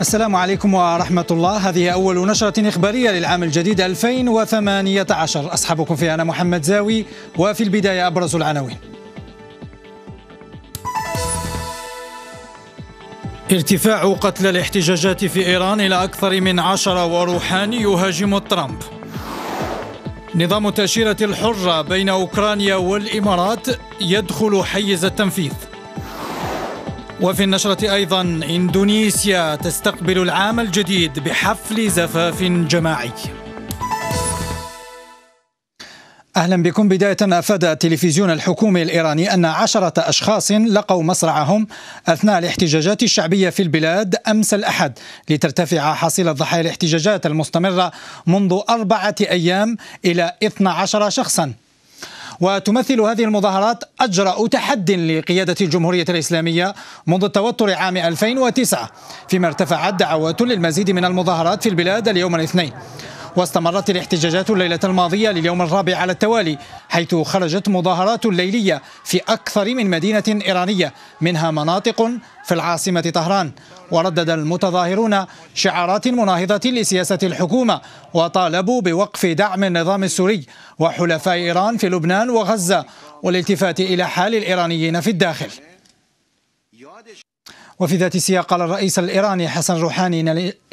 السلام عليكم ورحمة الله هذه أول نشرة إخبارية للعام الجديد 2018 أصحابكم في أنا محمد زاوي وفي البداية أبرز العناوين ارتفاع قتل الاحتجاجات في إيران إلى أكثر من عشرة وروحاني يهاجم ترامب نظام التأشيرة الحرة بين أوكرانيا والإمارات يدخل حيز التنفيذ وفي النشرة أيضا إندونيسيا تستقبل العام الجديد بحفل زفاف جماعي أهلا بكم بداية أفاد التلفزيون الحكومي الإيراني أن عشرة أشخاص لقوا مصرعهم أثناء الاحتجاجات الشعبية في البلاد أمس الأحد لترتفع حصيلة ضحايا الاحتجاجات المستمرة منذ أربعة أيام إلى 12 شخصا وتمثل هذه المظاهرات أجرأ تحد لقيادة الجمهورية الإسلامية منذ التوتر عام 2009 فيما ارتفعت دعوات للمزيد من المظاهرات في البلاد اليوم الاثنين واستمرت الاحتجاجات الليلة الماضية لليوم الرابع على التوالي حيث خرجت مظاهرات ليلية في أكثر من مدينة إيرانية منها مناطق في العاصمة طهران وردد المتظاهرون شعارات مناهضة لسياسة الحكومة وطالبوا بوقف دعم النظام السوري وحلفاء إيران في لبنان وغزة والالتفات إلى حال الإيرانيين في الداخل وفي ذات السياق قال الرئيس الإيراني حسن روحاني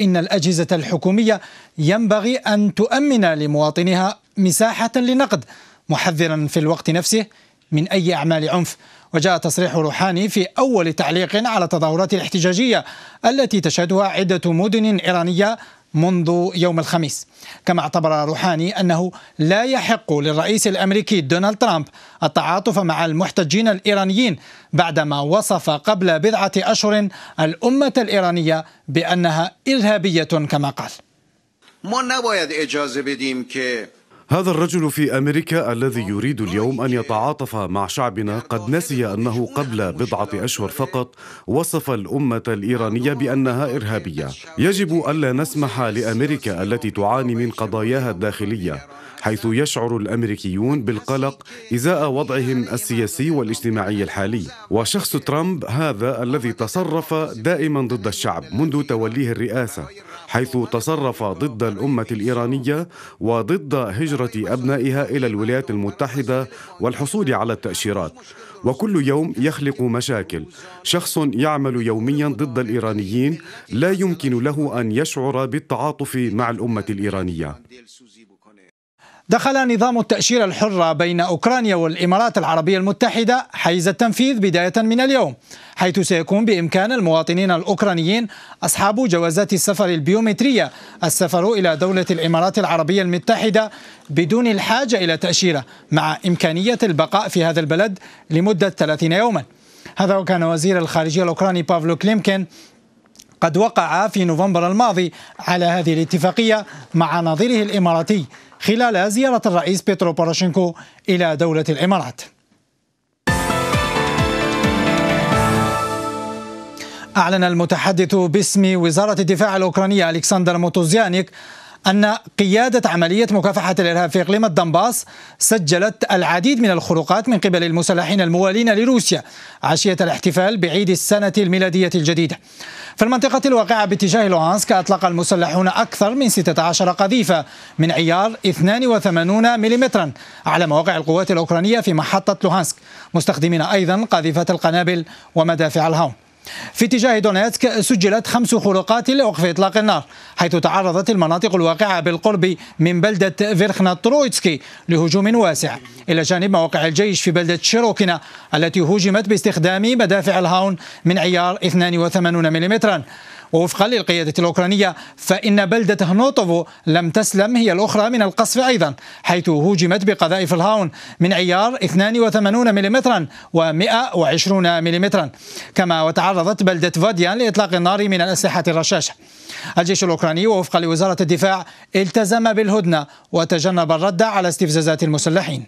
إن الأجهزة الحكومية ينبغي أن تؤمن لمواطنها مساحة للنقد محذرا في الوقت نفسه من أي أعمال عنف وجاء تصريح روحاني في أول تعليق على التظاهرات الاحتجاجية التي تشهدها عدة مدن إيرانية منذ يوم الخميس كما اعتبر روحاني أنه لا يحق للرئيس الأمريكي دونالد ترامب التعاطف مع المحتجين الإيرانيين بعدما وصف قبل بضعة أشهر الأمة الإيرانية بأنها إرهابية كما قال ما نباید اجازه بدیم که هذا الرجل في امريكا الذي يريد اليوم ان يتعاطف مع شعبنا قد نسي انه قبل بضعه اشهر فقط وصف الامه الايرانيه بانها ارهابيه يجب الا نسمح لامريكا التي تعاني من قضاياها الداخليه حيث يشعر الامريكيون بالقلق ازاء وضعهم السياسي والاجتماعي الحالي وشخص ترامب هذا الذي تصرف دائما ضد الشعب منذ توليه الرئاسه حيث تصرف ضد الأمة الإيرانية وضد هجرة أبنائها إلى الولايات المتحدة والحصول على التأشيرات وكل يوم يخلق مشاكل شخص يعمل يوميا ضد الإيرانيين لا يمكن له أن يشعر بالتعاطف مع الأمة الإيرانية دخل نظام التأشيرة الحرة بين أوكرانيا والإمارات العربية المتحدة حيز التنفيذ بداية من اليوم حيث سيكون بإمكان المواطنين الأوكرانيين أصحاب جوازات السفر البيومترية السفر إلى دولة الإمارات العربية المتحدة بدون الحاجة إلى تأشيرة مع إمكانية البقاء في هذا البلد لمدة 30 يوما هذا وكان وزير الخارجية الأوكراني بافلو كليمكن قد وقع في نوفمبر الماضي على هذه الاتفاقية مع نظيره الإماراتي خلال زيارة الرئيس بيترو بوراشينكو إلى دولة الإمارات أعلن المتحدث باسم وزارة الدفاع الأوكرانية ألكسندر موتوزيانيك أن قيادة عملية مكافحة الإرهاب في إقليم الدنباس سجلت العديد من الخروقات من قبل المسلحين الموالين لروسيا عشية الاحتفال بعيد السنة الميلادية الجديدة في المنطقة الواقعة باتجاه لوهانسك أطلق المسلحون أكثر من 16 قذيفة من عيار 82 ملم على مواقع القوات الأوكرانية في محطة لوهانسك مستخدمين أيضا قذيفة القنابل ومدافع الهون في اتجاه دونيتسك سجلت خمس خروقات لوقف إطلاق النار حيث تعرضت المناطق الواقعة بالقرب من بلدة فيرخنا ترويتسكي لهجوم واسع إلى جانب مواقع الجيش في بلدة شيروكينا التي هجمت باستخدام مدافع الهاون من عيار 82 ملم ووفقا للقيادة الأوكرانية فإن بلدة هنوطوفو لم تسلم هي الأخرى من القصف أيضا حيث هوجمت بقذائف الهاون من عيار 82 ملم و120 ملم كما وتعرضت بلدة فاديان لإطلاق النار من الأسلحة الرشاشة الجيش الأوكراني ووفقا لوزارة الدفاع التزم بالهدنة وتجنب الرد على استفزازات المسلحين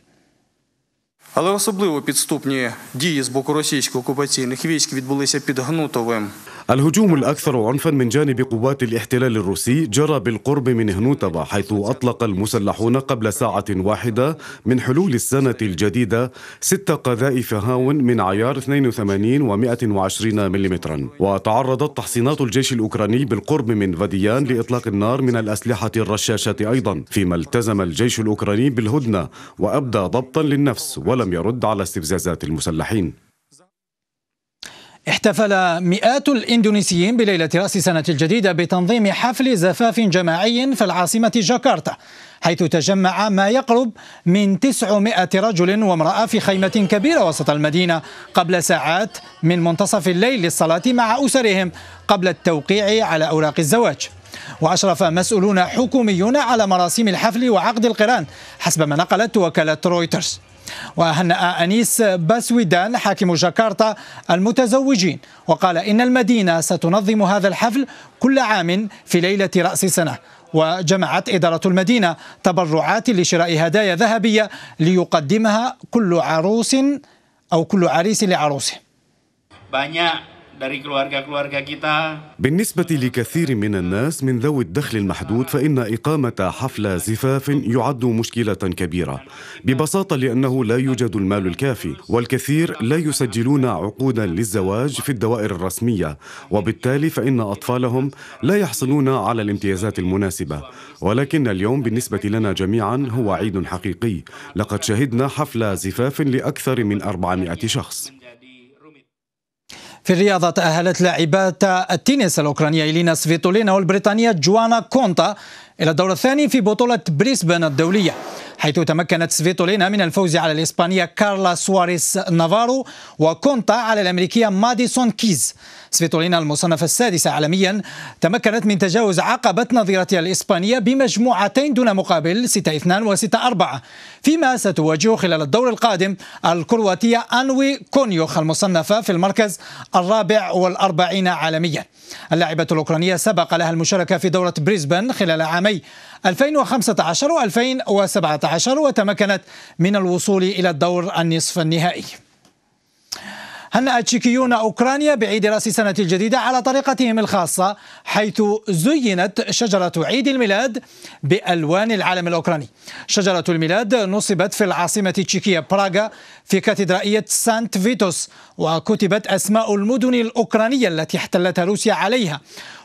Але особливо підступні дії з боку російських окупаційних військ відбулися під Гнутовим. الهجوم الأكثر عنفا من جانب قوات الاحتلال الروسي جرى بالقرب من هنوتبا حيث أطلق المسلحون قبل ساعة واحدة من حلول السنة الجديدة ست قذائف هاون من عيار 82 و 120 ملم وتعرضت تحصينات الجيش الأوكراني بالقرب من فاديان لإطلاق النار من الأسلحة الرشاشة أيضا فيما التزم الجيش الأوكراني بالهدنة وأبدى ضبطا للنفس ولم يرد على استفزازات المسلحين احتفل مئات الاندونيسيين بليله راس سنه الجديده بتنظيم حفل زفاف جماعي في العاصمه جاكرتا حيث تجمع ما يقرب من 900 رجل وامراه في خيمه كبيره وسط المدينه قبل ساعات من منتصف الليل للصلاه مع اسرهم قبل التوقيع على اوراق الزواج وأشرف مسؤولون حكوميون على مراسم الحفل وعقد القران حسب ما نقلت وكالة رويترز وهنأ أنيس باسويدان حاكم جاكرتا المتزوجين وقال إن المدينة ستنظم هذا الحفل كل عام في ليلة رأس سنة وجمعت إدارة المدينة تبرعات لشراء هدايا ذهبية ليقدمها كل عروس أو كل عريس لعروسه. بالنسبة لكثير من الناس من ذوي الدخل المحدود فإن إقامة حفل زفاف يعد مشكلة كبيرة ببساطة لأنه لا يوجد المال الكافي والكثير لا يسجلون عقودا للزواج في الدوائر الرسمية وبالتالي فإن أطفالهم لا يحصلون على الامتيازات المناسبة ولكن اليوم بالنسبة لنا جميعا هو عيد حقيقي لقد شهدنا حفل زفاف لأكثر من 400 شخص في الرياضة تأهلت لاعبات التنس الأوكرانية إلينا سفيتولينا والبريطانية جوانا كونتا إلى الدور الثاني في بطولة بريسبن الدولية حيث تمكنت سفيتولينا من الفوز على الإسبانية كارلا سواريس نافارو وكونتا على الأمريكية ماديسون كيز سفيتولينا المصنفة السادسة عالميا تمكنت من تجاوز عقبة نظيرتها الإسبانية بمجموعتين دون مقابل 6-2 و6-4 فيما ستواجه خلال الدور القادم الكرواتية أنوي كونيوخ المصنفة في المركز الرابع والأربعين عالميا اللاعبة الأوكرانية سبق لها المشاركة في دورة بريسبن خلال عامي 2015 و2017 وتمكنت من الوصول إلى الدور النصف النهائي هنأ التشيكيون أوكرانيا بعيد رأس السنة الجديدة على طريقتهم الخاصة حيث زينت شجرة عيد الميلاد بألوان العالم الأوكراني شجرة الميلاد نصبت في العاصمة التشيكية براغا في كاتدرائية سانت فيتوس وكتبت أسماء المدن الأوكرانية التي احتلتها روسيا عليها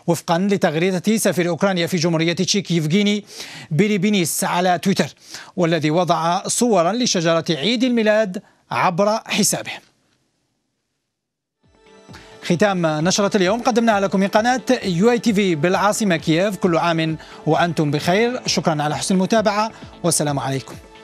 وفقا لتغريدة سفير أوكرانيا في جمهورية تشيك يفغيني بيريبينيس على تويتر والذي وضع صورا لشجرة عيد الميلاد عبر حسابه ختام نشرة اليوم قدمناها لكم من قناة يو اي تي في بالعاصمة كييف كل عام وأنتم بخير شكرا على حسن المتابعة والسلام عليكم